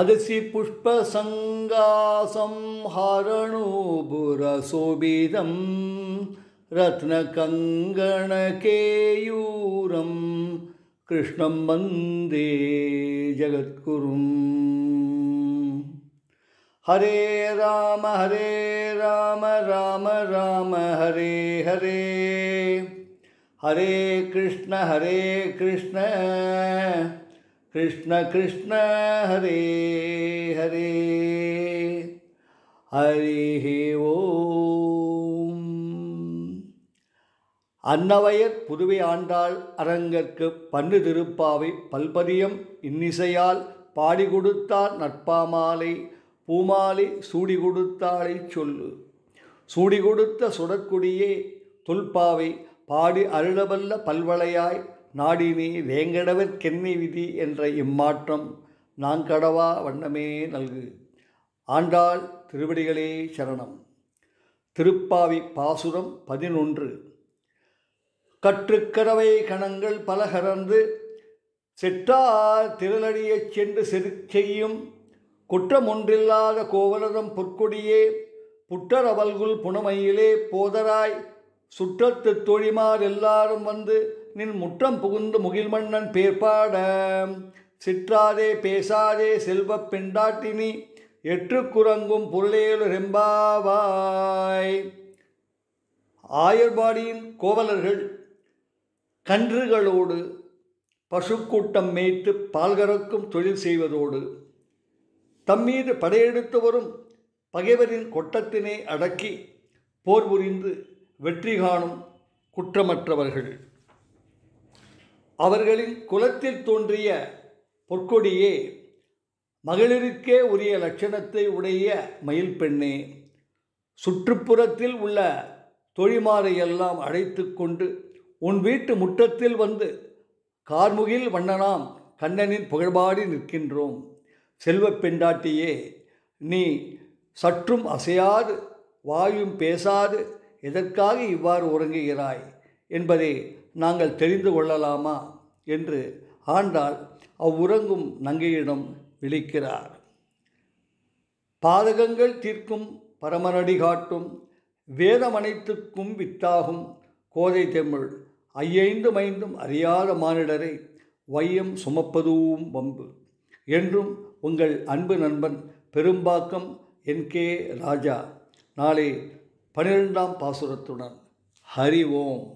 अदृशिपुष्पसङ्गासंहारणोपुरसोबीरं रत्नकङ्गणकेयूरं कृष्णं वन्दे जगद्गुरुम् हरे राम हरे राम राम राम हरे हरे हरे कृष्ण हरे कृष्ण கிருஷ்ண கிருஷ்ண ஹரே ஹரே ஹரி ஓம் அன்னவயர் புதுவை ஆண்டாள் அரங்கற்கு பன்னு திருப்பாவை பல்பதியம் இன்னிசையால் பாடி கொடுத்தார் நட்பாமாலை பூமாலை சூடி கொடுத்தாளை சொல்லு சூடி கொடுத்த சுடற்குடியே தொல்பாவை பாடி அருளவல்ல பல்வளையாய் நாடினே வேங்கடவர்க்கென்னை விதி என்ற இம்மாற்றம் நாங்கடவா வண்ணமே நல்கு ஆண்டாள் திருவடிகளே சரணம் திருப்பாவி பாசுரம் பதினொன்று கற்றுக்கரவை கணங்கள் பலகரந்து செற்றார் திரளடியைச் சென்று செரு செய்யும் குற்றமொன்றில்லாத கோவலதம் பொற்கொடியே புட்டரவல்குள் புனமையிலே போதராய் சுற்றத்து தொழிமார் எல்லாரும் வந்து நின் முற்றம் புகுந்து மன்னன் பேர்பாட சிற்றாதே பேசாதே செல்வப் பெண்டாட்டினி எற்று குரங்கும் பொருளேலு ரெம்பாவாய் ஆயர்பாடியின் கோவலர்கள் கன்றுகளோடு பசுக்கூட்டம் மேய்த்து பால்கறக்கும் தொழில் செய்வதோடு தம்மீது படையெடுத்து வரும் பகைவரின் கொட்டத்தினை அடக்கி போர் புரிந்து வெற்றி காணும் குற்றமற்றவர்கள் அவர்களின் குலத்தில் தோன்றிய பொற்கொடியே மகளிருக்கே உரிய லட்சணத்தை உடைய மயில் பெண்ணே சுற்றுப்புறத்தில் உள்ள தொழிமாறை எல்லாம் அழைத்து கொண்டு உன் வீட்டு முற்றத்தில் வந்து கார்முகில் வண்ணனாம் கண்ணனின் புகழ்பாடி நிற்கின்றோம் செல்வ பெண்டாட்டியே நீ சற்றும் அசையாது வாயும் பேசாது எதற்காக இவ்வாறு உறங்குகிறாய் என்பதை நாங்கள் தெரிந்து கொள்ளலாமா என்று ஆண்டாள் அவ்வுறங்கும் நங்கையிடம் விழிக்கிறார் பாதகங்கள் தீர்க்கும் பரமரடி காட்டும் வேதமனைத்துக்கும் வித்தாகும் கோதை தமிழ் ஐயைந்து மைந்தும் அறியாத மானிடரை வையம் சுமப்பதுவும் வம்பு என்றும் உங்கள் அன்பு நண்பன் பெரும்பாக்கம் என் கே ராஜா நாளை பனிரெண்டாம் பாசுரத்துடன் ஹரி ஓம்